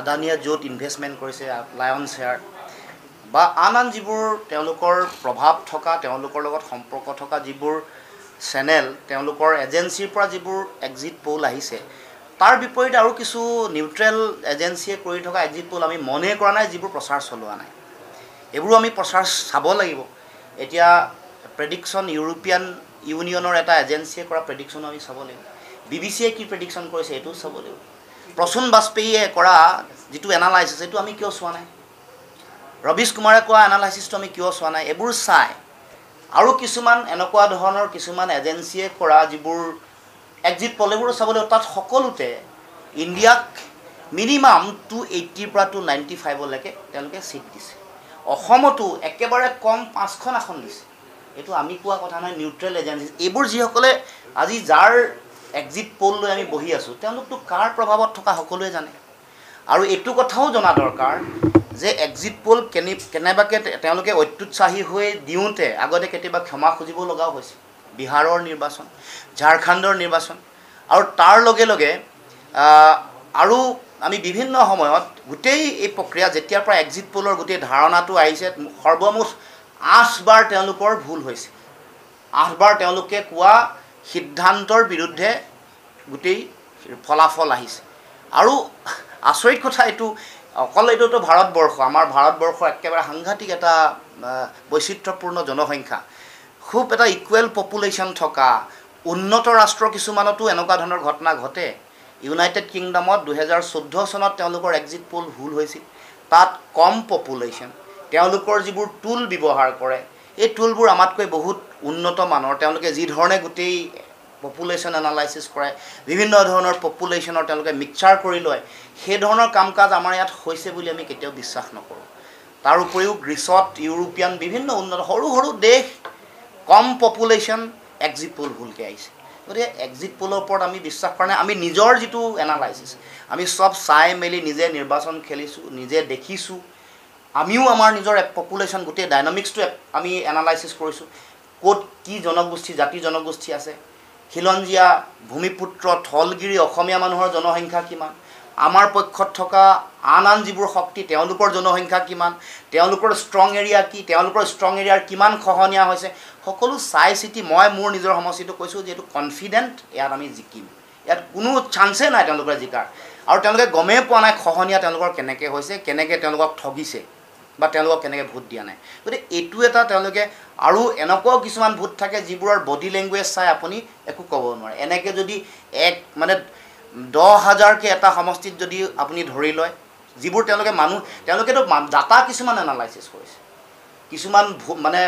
আদানীয়ে য'ত ইনভেষ্টমেণ্ট কৰিছে লায়ন শ্বেয়াৰ বা আন আন যিবোৰ তেওঁলোকৰ প্ৰভাৱ থকা তেওঁলোকৰ লগত সম্পৰ্ক থকা যিবোৰ চেনেল তেওঁলোকৰ এজেঞ্চিৰ পৰা যিবোৰ এক্সিট পোল আহিছে তাৰ বিপৰীতে আৰু কিছু নিউট্ৰেল এজেঞ্চিয়ে কৰি থকা এক্সিট পোল আমি মনে কৰা নাই যিবোৰ প্ৰচাৰ চলোৱা নাই এইবোৰো আমি প্ৰচাৰ চাব লাগিব এতিয়া প্ৰেডিকশ্যন ইউৰোপীয়ান ইউনিয়নৰ এটা এজেঞ্চিয়ে কৰা প্ৰেডিকশ্যনো আমি চাব লাগিব বি বি চিয়ে কি প্ৰেডিকশ্যন কৰিছে এইটোও চাব লাগিব প্ৰচুন বাজপেয়ীয়ে কৰা যিটো এনালাইচিছ সেইটো আমি কিয় চোৱা নাই ৰবীশ কুমাৰে কৰা এনালাইচিছটো আমি কিয় চোৱা নাই এইবোৰ চাই আৰু কিছুমান এনেকুৱা ধৰণৰ কিছুমান এজেঞ্চিয়ে কৰা যিবোৰ এক্সিট পলিবোৰ চাবলৈ তাত সকলোতে ইণ্ডিয়াক মিনিমাম টু এইটিৰ পৰা টু নাইণ্টি ফাইভলৈকে তেওঁলোকে ছিট দিছে অসমতো একেবাৰে কম পাঁচখন আসন দিছে এইটো আমি কোৱা কথা নহয় নিউট্ৰেল এজেঞ্চি এইবোৰ যিসকলে আজি যাৰ এক্সিট পল লৈ আমি বহি আছোঁ তেওঁলোকতো কাৰ প্ৰভাৱত থকা সকলোৱে জানে আৰু এইটো কথাও জনা দৰকাৰ যে এক্সিট পল কেনে কেনেবাকৈ তেওঁলোকে অত্যুৎসাহী হৈ দিওঁতে আগতে কেতিয়াবা ক্ষমা খুজিব লগাও হৈছে বিহাৰৰ নিৰ্বাচন ঝাৰখণ্ডৰ নিৰ্বাচন আৰু তাৰ লগে লগে আৰু আমি বিভিন্ন সময়ত গোটেই এই প্ৰক্ৰিয়া যেতিয়াৰ পৰা এক্সিট পলৰ গোটেই ধাৰণাটো আহিছে সৰ্বমুঠ আঠবাৰ তেওঁলোকৰ ভুল হৈছে আঠবাৰ তেওঁলোকে কোৱা সিদ্ধান্তৰ বিৰুদ্ধে গোটেই ফলাফল আহিছে আৰু আচৰিত কথা এইটো অকল এইটোতো ভাৰতবৰ্ষ আমাৰ ভাৰতবৰ্ষ একেবাৰে সাংঘাতিক এটা বৈচিত্ৰ্যপূৰ্ণ জনসংখ্যা খুব এটা ইকুৱেল পপুলেশ্যন থকা উন্নত ৰাষ্ট্ৰ কিছুমানতো এনেকুৱা ধৰণৰ ঘটনা ঘটে ইউনাইটেড কিংডমত দুহেজাৰ চৈধ্য চনত তেওঁলোকৰ এক্সিট পোল ভুল হৈছিল তাত কম পপুলেশ্যন তেওঁলোকৰ যিবোৰ টুল ব্যৱহাৰ কৰে এই টুলবোৰ আমাতকৈ বহুত উন্নত মানৰ তেওঁলোকে যিধৰণে গোটেই পপুলেশ্যন এনালাইচিছ কৰে বিভিন্ন ধৰণৰ পপুলেশ্যনৰ তেওঁলোকে মিক্সাৰ কৰি লয় সেইধৰণৰ কাম কাজ আমাৰ ইয়াত হৈছে বুলি আমি কেতিয়াও বিশ্বাস নকৰোঁ তাৰ উপৰিও গ্ৰীচত ইউৰোপীয়ান বিভিন্ন উন্নত সৰু সৰু দেশ কম পপুলেশ্যন এক্সিট পুল ভুলকৈ আহিছে গতিকে এক্সিট পুলৰ ওপৰত আমি বিশ্বাস কৰা নাই আমি নিজৰ যিটো এনালাইচিছ আমি চব চাই মেলি নিজে নিৰ্বাচন খেলিছোঁ নিজে দেখিছোঁ আমিও আমাৰ নিজৰ পপুলেশ্যন গোটেই ডাইনামিক্সটো আমি এনালাইচিছ কৰিছোঁ ক'ত কি জনগোষ্ঠী জাতি জনগোষ্ঠী আছে খিলঞ্জীয়া ভূমিপুত্ৰ থলগিৰি অসমীয়া মানুহৰ জনসংখ্যা কিমান আমাৰ পক্ষত থকা আন আন যিবোৰ শক্তি তেওঁলোকৰ জনসংখ্যা কিমান তেওঁলোকৰ ষ্ট্ৰং এৰিয়া কি তেওঁলোকৰ ষ্ট্ৰং এৰিয়াৰ কিমান খহনীয়া হৈছে সকলো চাই চিতি মই মোৰ নিজৰ সমষ্টিটো কৈছোঁ যিহেতু কনফিডেণ্ট ইয়াত আমি জিকিম ইয়াত কোনো চান্সেই নাই তেওঁলোকে জিকাৰ আৰু তেওঁলোকে গমেই পোৱা নাই খহনীয়া তেওঁলোকৰ কেনেকৈ হৈছে কেনেকৈ তেওঁলোকক ঠগিছে বা তেওঁলোকক কেনেকৈ ভোট দিয়া নাই গতিকে এইটো এটা তেওঁলোকে আৰু এনেকুৱাও কিছুমান ভোট থাকে যিবোৰৰ বডি লেংগুৱেজ চাই আপুনি একো ক'ব নোৱাৰে এনেকৈ যদি এক মানে দহ হাজাৰকৈ এটা সমষ্টিত যদি আপুনি ধৰি লয় যিবোৰ তেওঁলোকে মানুহ তেওঁলোকেতো ডাটা কিছুমান এনালাইচিছ কৰিছে কিছুমান মানে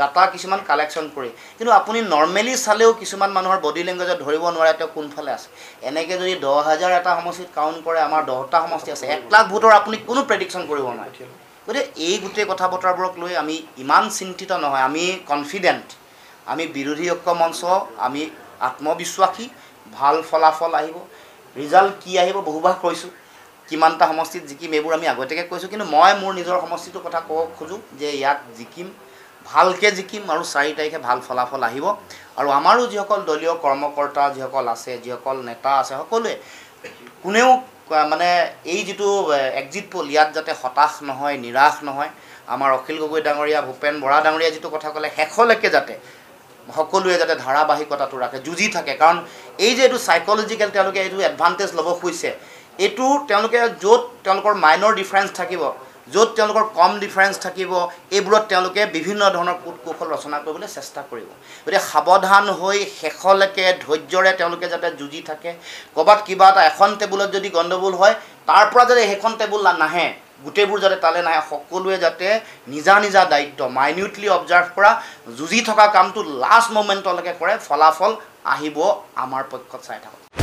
ডাটা কিছুমান কালেকশ্যন কৰি কিন্তু আপুনি নৰ্মেলি চালেও কিছুমান মানুহৰ বডি লেংগুৱেজত ধৰিব নোৱাৰে তেওঁ কোনফালে আছে এনেকৈ যদি দহ হাজাৰ এটা সমষ্টিত কাউণ্ট কৰে আমাৰ দহটা সমষ্টি আছে এক লাখ ভোটৰ আপুনি কোনো প্ৰেডিকশ্যন কৰিব নোৱাৰে গতিকে এই গোটেই কথা বতৰাবোৰক লৈ আমি ইমান চিন্তিত নহয় আমি কনফিডেণ্ট আমি বিৰোধী ঐক্য মঞ্চ আমি আত্মবিশ্বাসী ভাল ফলাফল আহিব ৰিজাল্ট কি আহিব বহুবাস কৈছোঁ কিমানটা সমষ্টিত জিকিম এইবোৰ আমি আগতীয়াকৈ কৈছোঁ কিন্তু মই মোৰ নিজৰ সমষ্টিটোৰ কথা ক'ব খোজোঁ যে ইয়াত জিকিম ভালকৈ জিকিম আৰু চাৰি তাৰিখে ভাল ফলাফল আহিব আৰু আমাৰো যিসকল দলীয় কৰ্মকৰ্তা যিসকল আছে যিসকল নেতা আছে সকলোৱে কোনেও মানে এই যিটো এক্সিট পল ইয়াত যাতে হতাশ নহয় নিৰাশ নহয় আমাৰ অখিল গগৈ ডাঙৰীয়া ভূপেন বৰা ডাঙৰীয়া যিটো কথা ক'লে শেষলৈকে যাতে সকলোৱে যাতে ধাৰাবাহিকতাটো ৰাখে যুঁজি থাকে কাৰণ এই যে এইটো চাইক'লজিকেল তেওঁলোকে এইটো এডভান্টেজ ল'ব খুজিছে এইটো তেওঁলোকে য'ত তেওঁলোকৰ মাইণ্ডৰ ডিফাৰেঞ্চ থাকিব য'ত তেওঁলোকৰ কম ডিফাৰেঞ্চ থাকিব এইবোৰত তেওঁলোকে বিভিন্ন ধৰণৰ কূট কৌশল ৰচনা কৰিবলৈ চেষ্টা কৰিব গতিকে সাৱধান হৈ শেষলৈকে ধৈৰ্যৰে তেওঁলোকে যাতে যুঁজি থাকে ক'ৰবাত কিবা এটা এখন টেবুলত যদি গণ্ডগোল হয় তাৰ পৰা যদি সেইখন টেবুল নাহে গোটেইবোৰ যাতে তালৈ নাহে সকলোৱে যাতে নিজা নিজা দায়িত্ব মাইনিউটলি অবজাৰ্ভ কৰা যুঁজি থকা কামটো লাষ্ট মমেণ্টলৈকে কৰে ফলাফল আহিব আমাৰ পক্ষত চাই থাকক